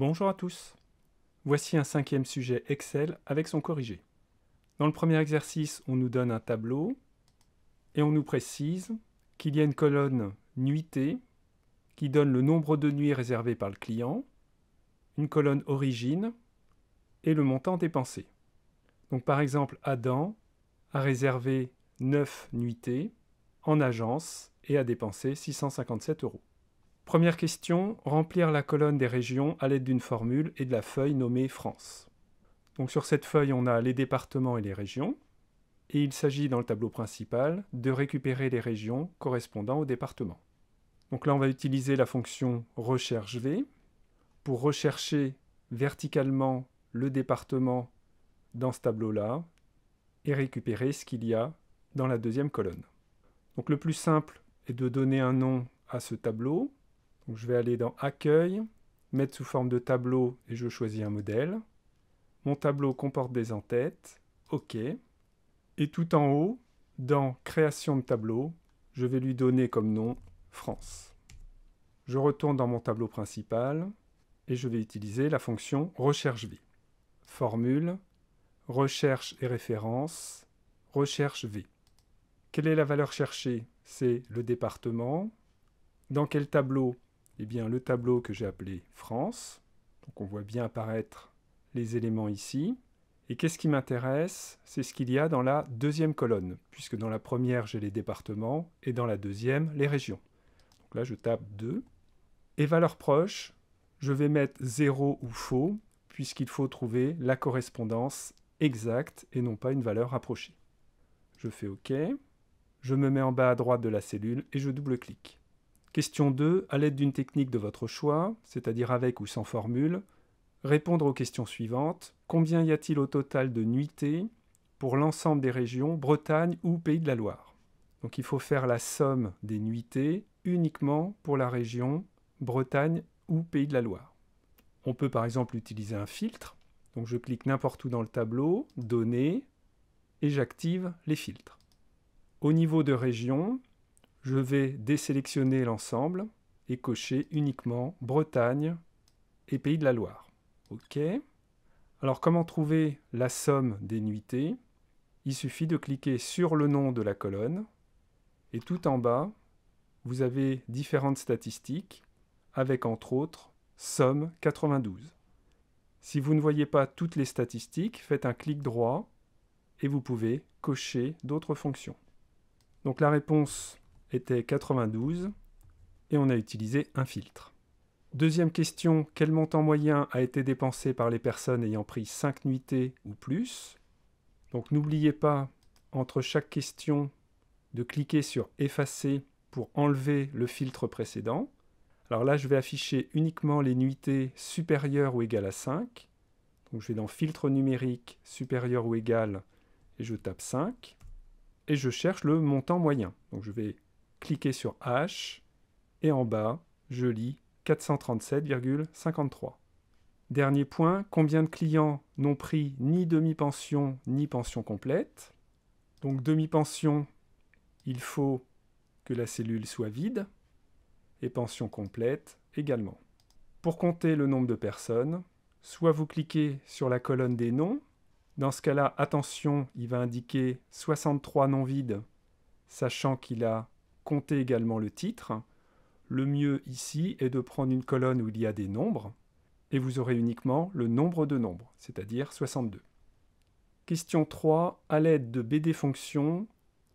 Bonjour à tous. Voici un cinquième sujet Excel avec son corrigé. Dans le premier exercice, on nous donne un tableau et on nous précise qu'il y a une colonne nuitée qui donne le nombre de nuits réservées par le client, une colonne origine et le montant dépensé. Donc par exemple, Adam a réservé 9 nuitées en agence et a dépensé 657 euros. Première question, remplir la colonne des régions à l'aide d'une formule et de la feuille nommée France. Donc sur cette feuille, on a les départements et les régions, et il s'agit dans le tableau principal de récupérer les régions correspondant au département. Donc là, on va utiliser la fonction recherche V pour rechercher verticalement le département dans ce tableau-là et récupérer ce qu'il y a dans la deuxième colonne. Donc le plus simple est de donner un nom à ce tableau je vais aller dans Accueil, mettre sous forme de tableau et je choisis un modèle. Mon tableau comporte des entêtes. OK. Et tout en haut, dans Création de tableau, je vais lui donner comme nom France. Je retourne dans mon tableau principal et je vais utiliser la fonction Recherche V. Formule, Recherche et référence, Recherche V. Quelle est la valeur cherchée C'est le département. Dans quel tableau eh bien, le tableau que j'ai appelé France. Donc on voit bien apparaître les éléments ici. Et qu'est-ce qui m'intéresse C'est ce qu'il y a dans la deuxième colonne, puisque dans la première, j'ai les départements, et dans la deuxième, les régions. Donc là, je tape 2. Et valeur proche, je vais mettre 0 ou faux, puisqu'il faut trouver la correspondance exacte et non pas une valeur rapprochée. Je fais OK. Je me mets en bas à droite de la cellule et je double-clique. Question 2. À l'aide d'une technique de votre choix, c'est-à-dire avec ou sans formule, répondre aux questions suivantes. Combien y a-t-il au total de nuitées pour l'ensemble des régions, Bretagne ou Pays de la Loire Donc il faut faire la somme des nuitées uniquement pour la région Bretagne ou Pays de la Loire. On peut par exemple utiliser un filtre. Donc je clique n'importe où dans le tableau, Données, et j'active les filtres. Au niveau de région, je vais désélectionner l'ensemble et cocher uniquement Bretagne et Pays de la Loire. OK. Alors comment trouver la somme des nuitées Il suffit de cliquer sur le nom de la colonne et tout en bas, vous avez différentes statistiques avec entre autres somme 92. Si vous ne voyez pas toutes les statistiques, faites un clic droit et vous pouvez cocher d'autres fonctions. Donc la réponse était 92 et on a utilisé un filtre. Deuxième question, quel montant moyen a été dépensé par les personnes ayant pris 5 nuitées ou plus Donc n'oubliez pas, entre chaque question, de cliquer sur Effacer pour enlever le filtre précédent. Alors là, je vais afficher uniquement les nuitées supérieures ou égales à 5. Donc je vais dans Filtre numérique, supérieur ou égal, et je tape 5. Et je cherche le montant moyen. Donc je vais cliquez sur H et en bas, je lis 437,53. Dernier point, combien de clients n'ont pris ni demi-pension ni pension complète Donc demi-pension, il faut que la cellule soit vide et pension complète également. Pour compter le nombre de personnes, soit vous cliquez sur la colonne des noms. Dans ce cas-là, attention, il va indiquer 63 noms vides, sachant qu'il a compter également le titre. Le mieux ici est de prendre une colonne où il y a des nombres, et vous aurez uniquement le nombre de nombres, c'est-à-dire 62. Question 3. À l'aide de BD Fonctions,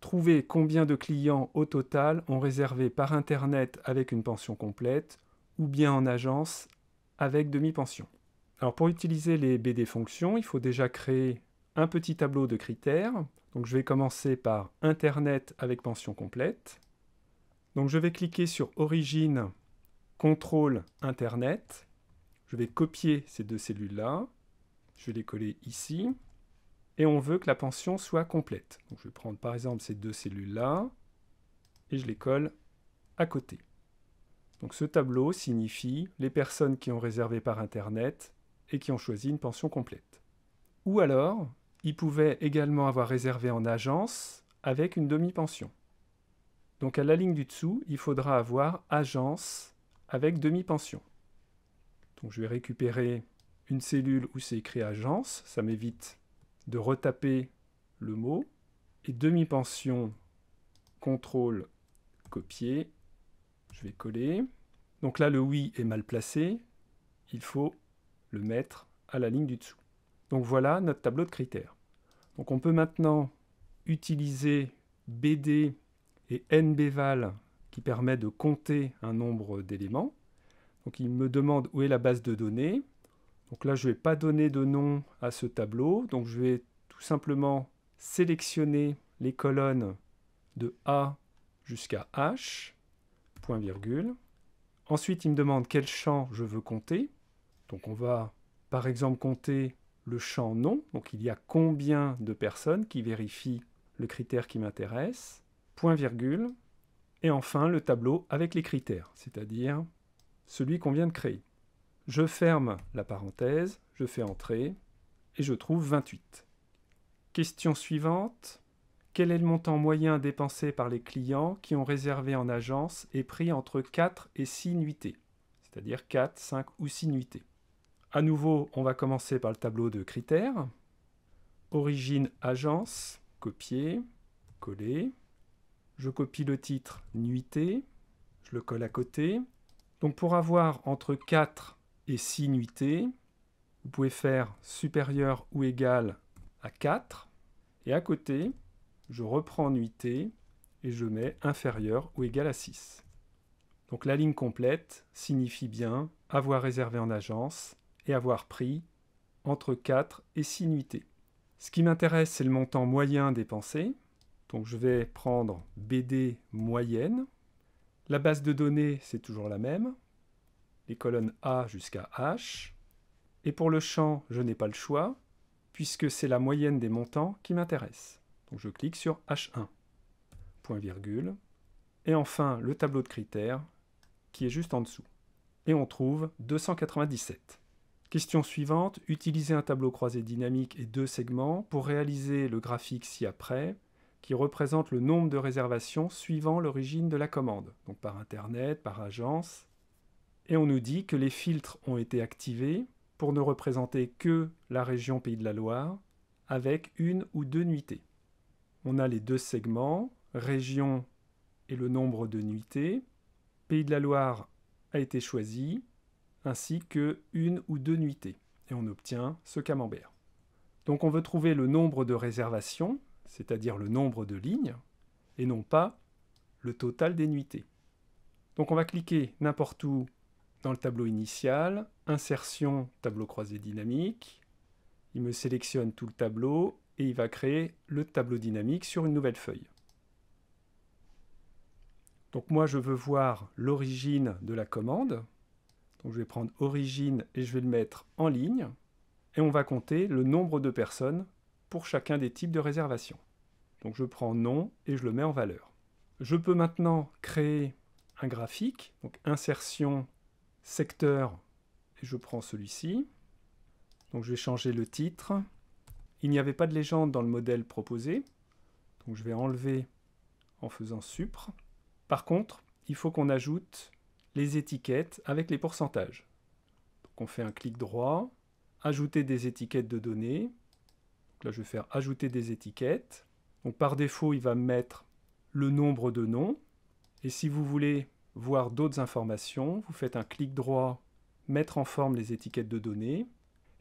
trouvez combien de clients au total ont réservé par Internet avec une pension complète ou bien en agence avec demi-pension. Alors pour utiliser les BD Fonctions, il faut déjà créer un petit tableau de critères. Donc je vais commencer par Internet avec pension complète. Donc je vais cliquer sur Origine, Contrôle, Internet. Je vais copier ces deux cellules-là. Je vais les coller ici. Et on veut que la pension soit complète. Donc je vais prendre par exemple ces deux cellules-là et je les colle à côté. Donc ce tableau signifie les personnes qui ont réservé par Internet et qui ont choisi une pension complète. Ou alors, ils pouvaient également avoir réservé en agence avec une demi-pension. Donc à la ligne du dessous, il faudra avoir agence avec demi-pension. Donc je vais récupérer une cellule où c'est écrit agence, ça m'évite de retaper le mot, et demi-pension, contrôle, copier, je vais coller. Donc là, le oui est mal placé, il faut le mettre à la ligne du dessous. Donc voilà notre tableau de critères. Donc on peut maintenant utiliser BD et nbval qui permet de compter un nombre d'éléments. Donc il me demande où est la base de données. Donc là, je ne vais pas donner de nom à ce tableau. Donc je vais tout simplement sélectionner les colonnes de A jusqu'à H, point virgule. Ensuite, il me demande quel champ je veux compter. Donc on va par exemple compter le champ nom. Donc il y a combien de personnes qui vérifient le critère qui m'intéresse point virgule, et enfin le tableau avec les critères, c'est-à-dire celui qu'on vient de créer. Je ferme la parenthèse, je fais entrer, et je trouve 28. Question suivante. Quel est le montant moyen dépensé par les clients qui ont réservé en agence et pris entre 4 et 6 nuitées C'est-à-dire 4, 5 ou 6 nuitées. À nouveau, on va commencer par le tableau de critères. Origine agence, copier, coller je copie le titre nuitée, je le colle à côté. Donc pour avoir entre 4 et 6 nuitées, vous pouvez faire supérieur ou égal à 4. Et à côté, je reprends nuitée et je mets inférieur ou égal à 6. Donc la ligne complète signifie bien avoir réservé en agence et avoir pris entre 4 et 6 nuitées. Ce qui m'intéresse, c'est le montant moyen dépensé, donc je vais prendre BD moyenne. La base de données, c'est toujours la même. Les colonnes A jusqu'à H. Et pour le champ, je n'ai pas le choix, puisque c'est la moyenne des montants qui m'intéresse. Donc je clique sur H1, point virgule. Et enfin, le tableau de critères, qui est juste en dessous. Et on trouve 297. Question suivante, utiliser un tableau croisé dynamique et deux segments pour réaliser le graphique ci-après qui représente le nombre de réservations suivant l'origine de la commande, donc par Internet, par agence. Et on nous dit que les filtres ont été activés pour ne représenter que la région Pays de la Loire, avec une ou deux nuitées. On a les deux segments, région et le nombre de nuitées. Pays de la Loire a été choisi, ainsi que une ou deux nuitées, et on obtient ce camembert. Donc on veut trouver le nombre de réservations, c'est-à-dire le nombre de lignes, et non pas le total des nuitées. Donc on va cliquer n'importe où dans le tableau initial, insertion, tableau croisé dynamique, il me sélectionne tout le tableau et il va créer le tableau dynamique sur une nouvelle feuille. Donc moi je veux voir l'origine de la commande, donc je vais prendre origine et je vais le mettre en ligne, et on va compter le nombre de personnes pour chacun des types de réservation. Donc je prends nom et je le mets en valeur. Je peux maintenant créer un graphique, donc insertion, secteur, et je prends celui-ci. Donc je vais changer le titre. Il n'y avait pas de légende dans le modèle proposé, donc je vais enlever en faisant supre. Par contre, il faut qu'on ajoute les étiquettes avec les pourcentages. Donc on fait un clic droit, ajouter des étiquettes de données, là, je vais faire ajouter des étiquettes. par défaut, il va mettre le nombre de noms. Et si vous voulez voir d'autres informations, vous faites un clic droit, mettre en forme les étiquettes de données.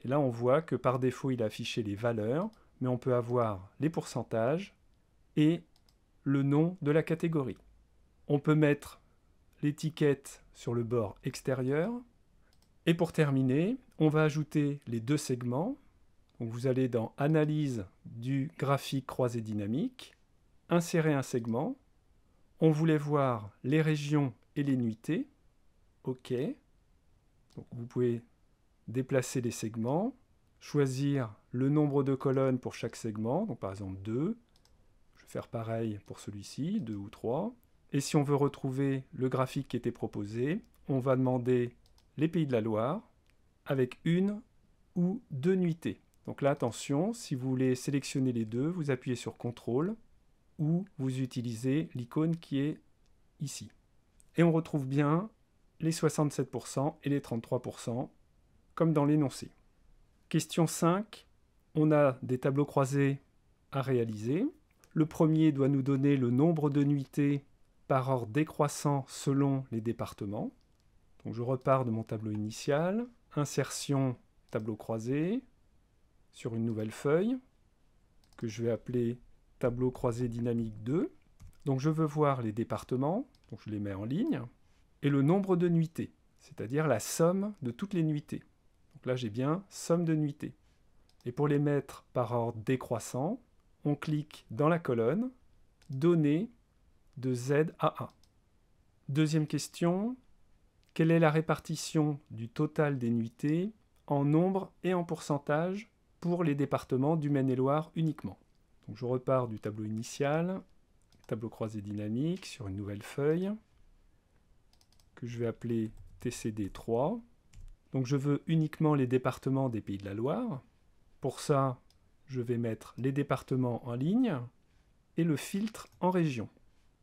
Et là, on voit que par défaut, il a affiché les valeurs, mais on peut avoir les pourcentages et le nom de la catégorie. On peut mettre l'étiquette sur le bord extérieur. Et pour terminer, on va ajouter les deux segments vous allez dans Analyse du graphique croisé dynamique, insérer un segment, on voulait voir les régions et les nuitées, OK. vous pouvez déplacer les segments, choisir le nombre de colonnes pour chaque segment, donc par exemple 2, je vais faire pareil pour celui-ci, 2 ou 3. Et si on veut retrouver le graphique qui était proposé, on va demander les pays de la Loire avec une ou deux nuitées. Donc là, attention, si vous voulez sélectionner les deux, vous appuyez sur CTRL ou vous utilisez l'icône qui est ici. Et on retrouve bien les 67% et les 33% comme dans l'énoncé. Question 5, on a des tableaux croisés à réaliser. Le premier doit nous donner le nombre de nuitées par ordre décroissant selon les départements. Donc je repars de mon tableau initial, insertion, tableau croisé, sur une nouvelle feuille que je vais appeler tableau croisé dynamique 2. Donc je veux voir les départements, donc je les mets en ligne, et le nombre de nuitées, c'est-à-dire la somme de toutes les nuitées. Donc là j'ai bien somme de nuitées. Et pour les mettre par ordre décroissant, on clique dans la colonne Données de Z à A. Deuxième question, quelle est la répartition du total des nuitées en nombre et en pourcentage pour les départements du Maine-et-Loire uniquement. Donc je repars du tableau initial, tableau croisé dynamique, sur une nouvelle feuille, que je vais appeler TCD3. Donc je veux uniquement les départements des Pays de la Loire. Pour ça, je vais mettre les départements en ligne et le filtre en région.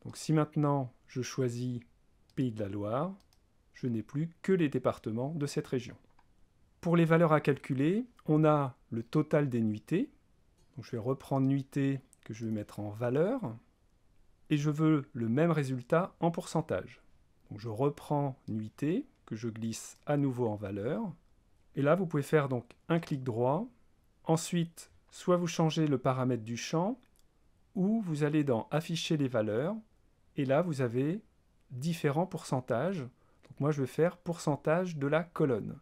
Donc si maintenant je choisis Pays de la Loire, je n'ai plus que les départements de cette région. Pour les valeurs à calculer, on a le total des nuitées. je vais reprendre nuitées que je vais mettre en valeur. Et je veux le même résultat en pourcentage. je reprends nuité, que je glisse à nouveau en valeur. Et là, vous pouvez faire donc un clic droit. Ensuite, soit vous changez le paramètre du champ, ou vous allez dans Afficher les valeurs. Et là, vous avez différents pourcentages. Donc moi, je vais faire pourcentage de la colonne.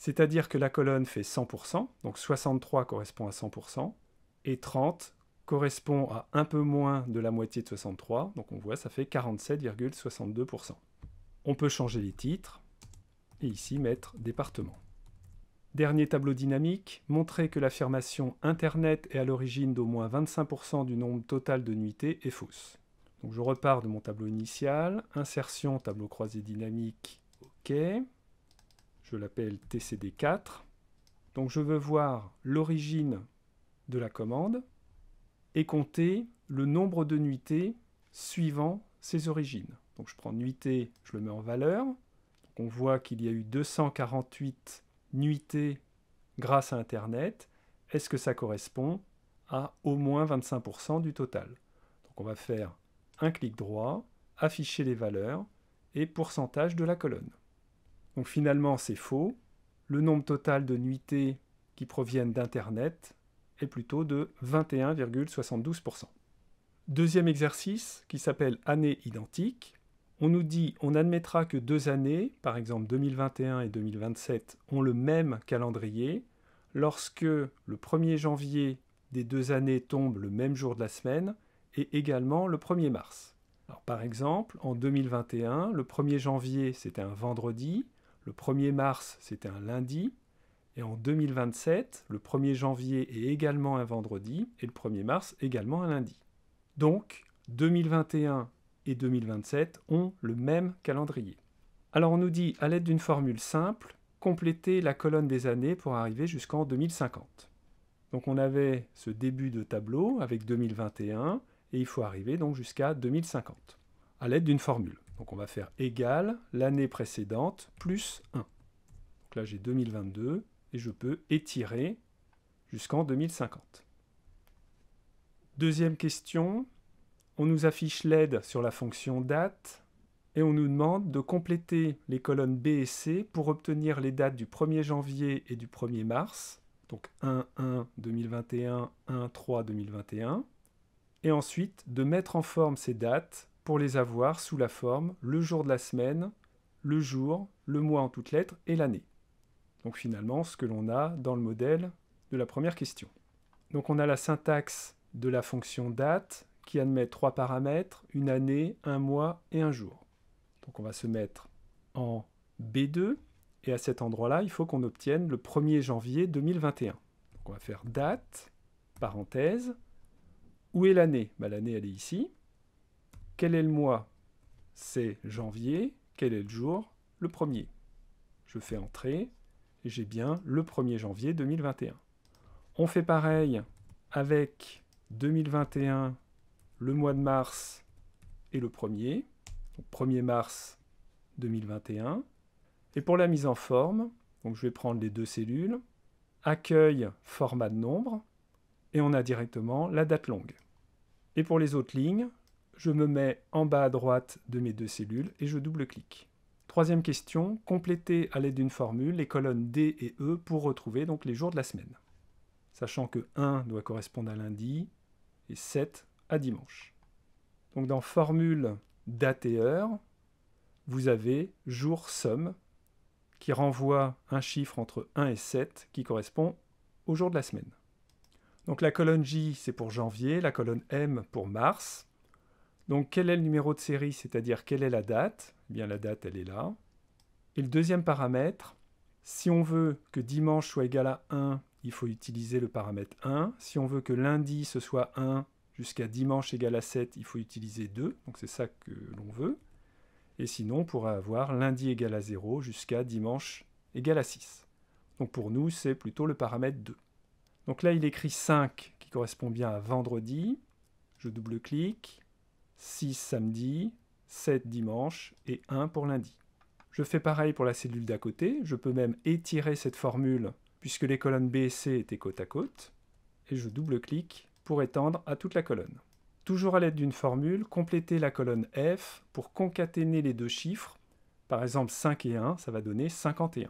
C'est-à-dire que la colonne fait 100%, donc 63 correspond à 100%, et 30 correspond à un peu moins de la moitié de 63, donc on voit ça fait 47,62%. On peut changer les titres, et ici mettre département. Dernier tableau dynamique, montrer que l'affirmation Internet est à l'origine d'au moins 25% du nombre total de nuitées est fausse. Donc je repars de mon tableau initial, insertion, tableau croisé dynamique, OK je l'appelle tcd4. Donc je veux voir l'origine de la commande et compter le nombre de nuitées suivant ses origines. Donc je prends nuitées je le mets en valeur. on voit qu'il y a eu 248 nuitées grâce à Internet. Est-ce que ça correspond à au moins 25% du total Donc on va faire un clic droit, afficher les valeurs et pourcentage de la colonne. Donc finalement, c'est faux. Le nombre total de nuitées qui proviennent d'Internet est plutôt de 21,72%. Deuxième exercice qui s'appelle année identique. On nous dit on admettra que deux années, par exemple 2021 et 2027, ont le même calendrier lorsque le 1er janvier des deux années tombe le même jour de la semaine et également le 1er mars. Alors, par exemple, en 2021, le 1er janvier c'était un vendredi, le 1er mars, c'était un lundi. Et en 2027, le 1er janvier est également un vendredi et le 1er mars également un lundi. Donc, 2021 et 2027 ont le même calendrier. Alors on nous dit, à l'aide d'une formule simple, compléter la colonne des années pour arriver jusqu'en 2050. Donc on avait ce début de tableau avec 2021 et il faut arriver donc jusqu'à 2050 à l'aide d'une formule. Donc on va faire égal l'année précédente plus 1. Donc là j'ai 2022 et je peux étirer jusqu'en 2050. Deuxième question, on nous affiche l'aide sur la fonction date et on nous demande de compléter les colonnes B et C pour obtenir les dates du 1er janvier et du 1er mars, donc 1-1 2021, 1-3 2021, et ensuite de mettre en forme ces dates pour les avoir sous la forme le jour de la semaine, le jour, le mois en toutes lettres et l'année. Donc finalement, ce que l'on a dans le modèle de la première question. Donc on a la syntaxe de la fonction date qui admet trois paramètres, une année, un mois et un jour. Donc on va se mettre en B2 et à cet endroit-là, il faut qu'on obtienne le 1er janvier 2021. Donc on va faire date, parenthèse, où est l'année bah, L'année, elle est ici. Quel est le mois C'est janvier. Quel est le jour Le 1er. Je fais entrer et j'ai bien le 1er janvier 2021. On fait pareil avec 2021, le mois de mars et le 1er. 1er mars 2021. Et pour la mise en forme, donc je vais prendre les deux cellules, accueil, format de nombre, et on a directement la date longue. Et pour les autres lignes, je me mets en bas à droite de mes deux cellules et je double-clique. Troisième question, compléter à l'aide d'une formule les colonnes D et E pour retrouver donc les jours de la semaine. Sachant que 1 doit correspondre à lundi et 7 à dimanche. Donc dans formule date et heure, vous avez jour somme qui renvoie un chiffre entre 1 et 7 qui correspond au jour de la semaine. Donc la colonne J c'est pour janvier, la colonne M pour mars, donc quel est le numéro de série, c'est-à-dire quelle est la date eh bien la date, elle est là. Et le deuxième paramètre, si on veut que dimanche soit égal à 1, il faut utiliser le paramètre 1. Si on veut que lundi ce soit 1 jusqu'à dimanche égal à 7, il faut utiliser 2. Donc c'est ça que l'on veut. Et sinon, on pourrait avoir lundi égal à 0 jusqu'à dimanche égal à 6. Donc pour nous, c'est plutôt le paramètre 2. Donc là, il écrit 5 qui correspond bien à vendredi. Je double-clique. 6 samedi, 7 dimanche et 1 pour lundi. Je fais pareil pour la cellule d'à côté, je peux même étirer cette formule puisque les colonnes B et C étaient côte à côte, et je double-clique pour étendre à toute la colonne. Toujours à l'aide d'une formule, complétez la colonne F pour concaténer les deux chiffres, par exemple 5 et 1, ça va donner 51.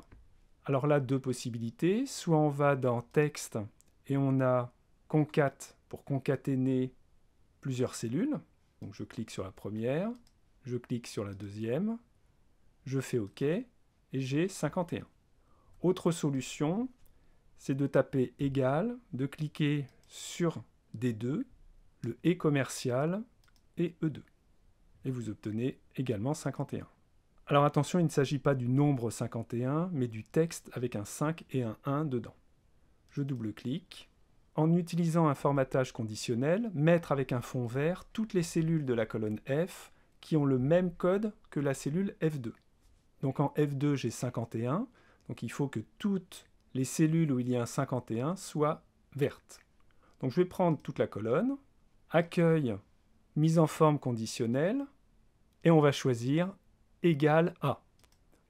Alors là, deux possibilités, soit on va dans texte et on a concat pour concaténer plusieurs cellules, donc je clique sur la première, je clique sur la deuxième, je fais OK, et j'ai 51. Autre solution, c'est de taper égal, de cliquer sur D2, le E commercial et E2. Et vous obtenez également 51. Alors attention, il ne s'agit pas du nombre 51, mais du texte avec un 5 et un 1 dedans. Je double-clique, en utilisant un formatage conditionnel, mettre avec un fond vert toutes les cellules de la colonne F qui ont le même code que la cellule F2. Donc en F2, j'ai 51, donc il faut que toutes les cellules où il y a un 51 soient vertes. Donc je vais prendre toute la colonne, accueil, mise en forme conditionnelle, et on va choisir égal à.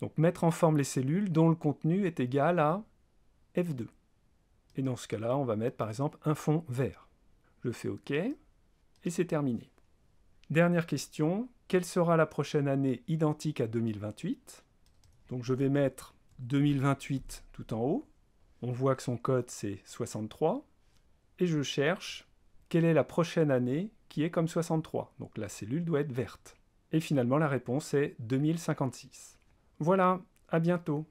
Donc mettre en forme les cellules dont le contenu est égal à F2. Et dans ce cas-là, on va mettre par exemple un fond vert. Je fais OK et c'est terminé. Dernière question, quelle sera la prochaine année identique à 2028 Donc je vais mettre 2028 tout en haut. On voit que son code c'est 63. Et je cherche quelle est la prochaine année qui est comme 63. Donc la cellule doit être verte. Et finalement la réponse est 2056. Voilà, à bientôt